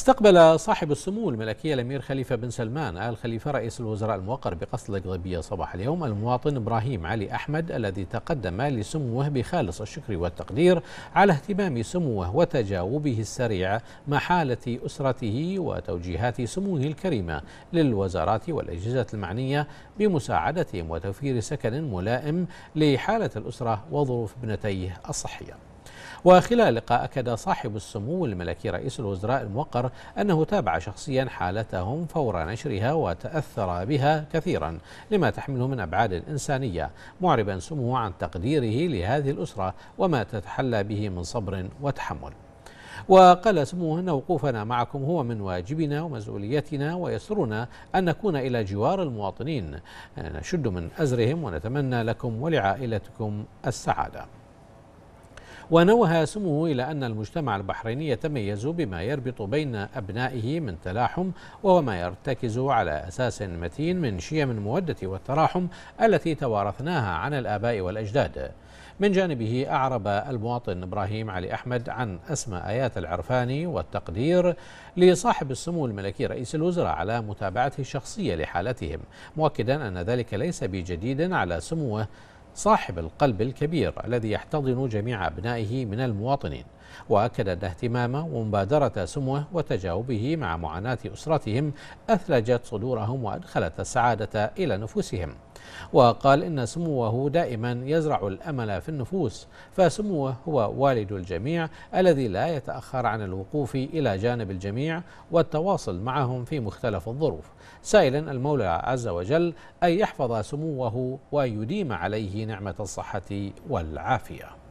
استقبل صاحب السمو الملكية الأمير خليفة بن سلمان آل خليفة رئيس الوزراء الموقر بقصر القضيبية صباح اليوم المواطن إبراهيم علي أحمد الذي تقدم لسموه بخالص الشكر والتقدير على اهتمام سموه وتجاوبه السريع مع حالة أسرته وتوجيهات سموه الكريمة للوزارات والأجهزة المعنية بمساعدتهم وتوفير سكن ملائم لحالة الأسرة وظروف ابنتيه الصحية وخلال اللقاء أكد صاحب السمو الملكي رئيس الوزراء الموقر أنه تابع شخصيا حالتهم فور نشرها وتأثر بها كثيرا لما تحمله من أبعاد إنسانية معربا سموه عن تقديره لهذه الأسرة وما تتحلى به من صبر وتحمل وقال سموه أن وقوفنا معكم هو من واجبنا ومسؤوليتنا ويسرنا أن نكون إلى جوار المواطنين نشد من أزرهم ونتمنى لكم ولعائلتكم السعادة ونوه سموه إلى أن المجتمع البحريني يتميز بما يربط بين أبنائه من تلاحم وهو ما يرتكز على أساس متين من شيم المودة والتراحم التي توارثناها عن الآباء والأجداد من جانبه أعرب المواطن إبراهيم علي أحمد عن أسمى آيات العرفان والتقدير لصاحب السمو الملكي رئيس الوزراء على متابعته الشخصية لحالتهم مؤكدا أن ذلك ليس بجديد على سموه صاحب القلب الكبير الذي يحتضن جميع أبنائه من المواطنين وأكد أن اهتمامه ومبادرة سموه وتجاوبه مع معاناة أسرتهم أثلجت صدورهم وأدخلت السعادة إلى نفوسهم وقال إن سموه دائما يزرع الأمل في النفوس فسموه هو والد الجميع الذي لا يتأخر عن الوقوف إلى جانب الجميع والتواصل معهم في مختلف الظروف سائلا المولى عز وجل أن يحفظ سموه ويديم عليه نعمة الصحة والعافية